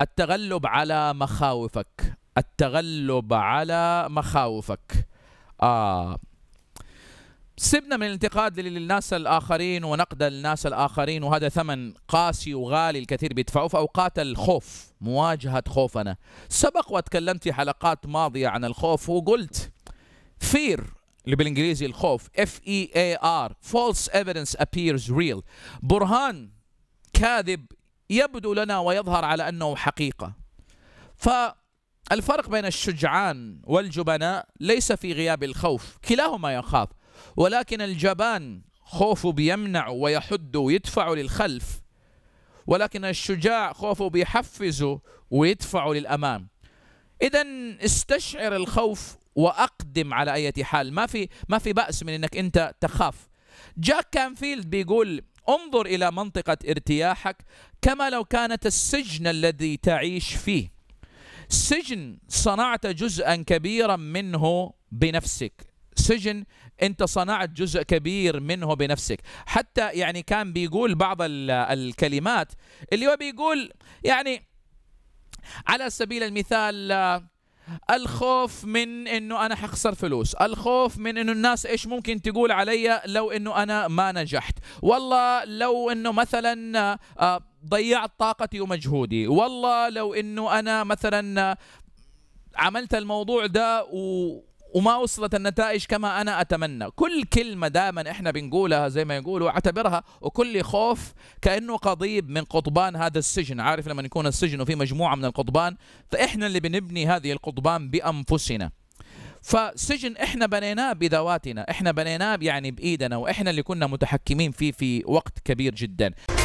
التغلب على مخاوفك التغلب على مخاوفك آه. سيبنا من الانتقاد للناس الآخرين ونقد الناس الآخرين وهذا ثمن قاسي وغالي الكثير بيدفعوه في أوقات الخوف مواجهة خوفنا سبق وتكلمت في حلقات ماضية عن الخوف وقلت فير اللي بالإنجليزي الخوف F E A R false evidence appears real برهان كاذب يبدو لنا ويظهر على أنه حقيقة فالفرق بين الشجعان والجبناء ليس في غياب الخوف كلاهما يخاف ولكن الجبان خوفه بيمنع ويحد ويدفع للخلف ولكن الشجاع خوفه بيحفزه ويدفع للأمام إذا استشعر الخوف وأقدم على أي حال ما في ما في بأس من أنك أنت تخاف جاك كانفيلد بيقول انظر إلى منطقة ارتياحك كما لو كانت السجن الذي تعيش فيه سجن صنعت جزءا كبيرا منه بنفسك سجن انت صنعت جزء كبير منه بنفسك حتى يعني كان بيقول بعض الكلمات اللي هو بيقول يعني على سبيل المثال الخوف من انه انا حخسر فلوس الخوف من انه الناس ايش ممكن تقول علي لو انه انا ما نجحت والله لو انه مثلا آه، ضيعت طاقتي ومجهودي والله لو انه انا مثلا آه، عملت الموضوع ده و وما وصلت النتائج كما انا اتمنى كل كلمه دائما احنا بنقولها زي ما يقولوا اعتبرها وكل خوف كانه قضيب من قضبان هذا السجن عارف لما يكون السجن وفي مجموعه من القضبان فاحنا اللي بنبني هذه القضبان بانفسنا فسجن احنا بنيناه بذواتنا احنا بنيناه يعني بايدنا واحنا اللي كنا متحكمين فيه في وقت كبير جدا